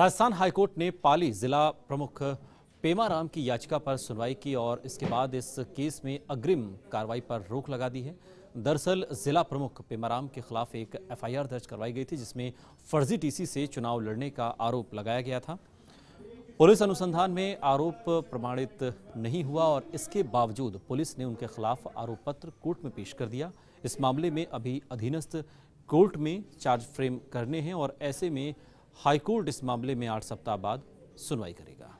Rajasthan high court ने पाली जिला प्रमुख पेमा राम की याचिका पर सुनवाई की और इसके बाद इस केस में अग्रिम कार्रवाई पर रोक लगा दी है दरअसल जिला प्रमुख पेमाराम के खिलाफ एक एफआईआर दर्ज करवाई गई थी जिसमें फर्जी टीसी से चुनाव लड़ने का आरोप लगाया गया था पुलिस अनुसंधान में आरोप प्रमाणित नहीं हुआ और इसके बावजूद पुलिस ने उनके खिलाफ आरोप पत्र कोर्ट में पेश कर दिया इस मामले में अभी अधीनस्थ कोर्ट में चार्ज फ्रेम करने हैं और ऐसे में हाईकोर्ट इस मामले में आठ सप्ताह बाद सुनवाई करेगा